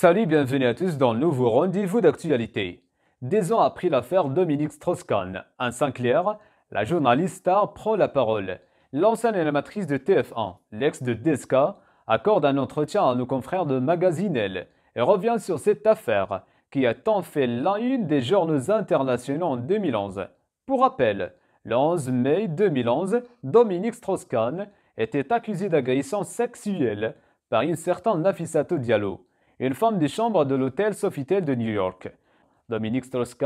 Salut, bienvenue à tous dans le nouveau rendez-vous d'actualité. Des ans après l'affaire Dominique Strauss-Kahn, en clair, la journaliste star prend la parole. L'ancienne animatrice de TF1, l'ex de Deska, accorde un entretien à nos confrères de Magazinel et revient sur cette affaire qui a tant fait la une des journaux internationaux en 2011. Pour rappel, le 11 mai 2011, Dominique Strauss-Kahn était accusé d'agression sexuelle par une certaine Nafissato Diallo une femme des chambres de l'hôtel Sofitel de New York. Dominique strauss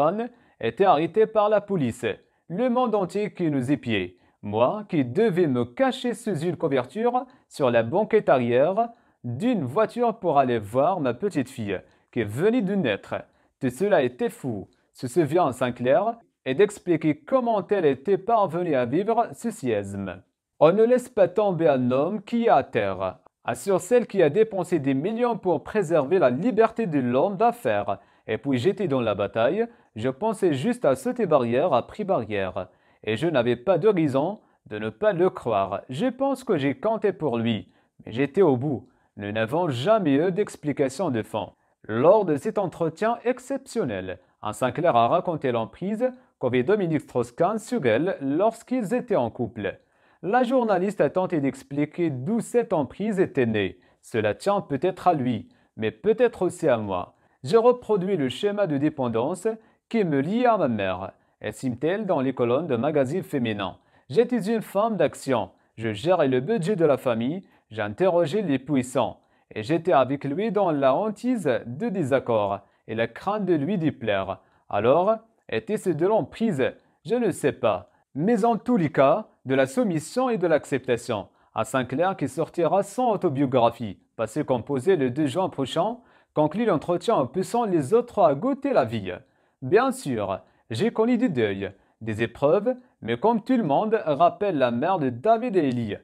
était arrêté par la police, le monde entier qui nous épiait. Moi qui devais me cacher sous une couverture sur la banquette arrière d'une voiture pour aller voir ma petite fille qui venait de naître. Tout cela était fou, se souvient Sinclair, et d'expliquer comment elle était parvenue à vivre ce séisme. On ne laisse pas tomber un homme qui est à terre assure celle qui a dépensé des millions pour préserver la liberté de l'homme d'affaires. Et puis j'étais dans la bataille, je pensais juste à sauter barrière à prix barrière. Et je n'avais pas de raison de ne pas le croire. Je pense que j'ai compté pour lui, mais j'étais au bout. Nous n'avons jamais eu d'explication de fond. Lors de cet entretien exceptionnel, un Sinclair a raconté l'emprise qu'avait Dominique strauss sur elle lorsqu'ils étaient en couple. La journaliste a tenté d'expliquer d'où cette emprise était née. Cela tient peut-être à lui, mais peut-être aussi à moi. J'ai reproduit le schéma de dépendance qui me lie à ma mère, Elle t elle dans les colonnes de magazines féminins. J'étais une femme d'action. Je gérais le budget de la famille, j'interrogeais les puissants, et j'étais avec lui dans la hantise de désaccord et la crainte de lui déplaire. Alors, était-ce de l'emprise Je ne sais pas. Mais en tous les cas, de la soumission et de l'acceptation, à Saint-Clair qui sortira son autobiographie, passé composé le 2 juin prochain, conclut l'entretien en poussant les autres à goûter la vie. Bien sûr, j'ai connu du deuil, des épreuves, mais comme tout le monde, rappelle la mère de David et Ellie.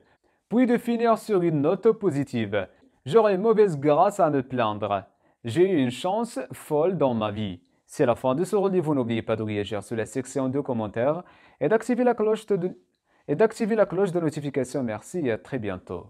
Puis de finir sur une note positive. J'aurais mauvaise grâce à me plaindre. J'ai eu une chance folle dans ma vie. C'est la fin de ce rendez-vous. N'oubliez pas de réagir sur la section de commentaires et d'activer la cloche de et d'activer la cloche de notification. Merci et à très bientôt.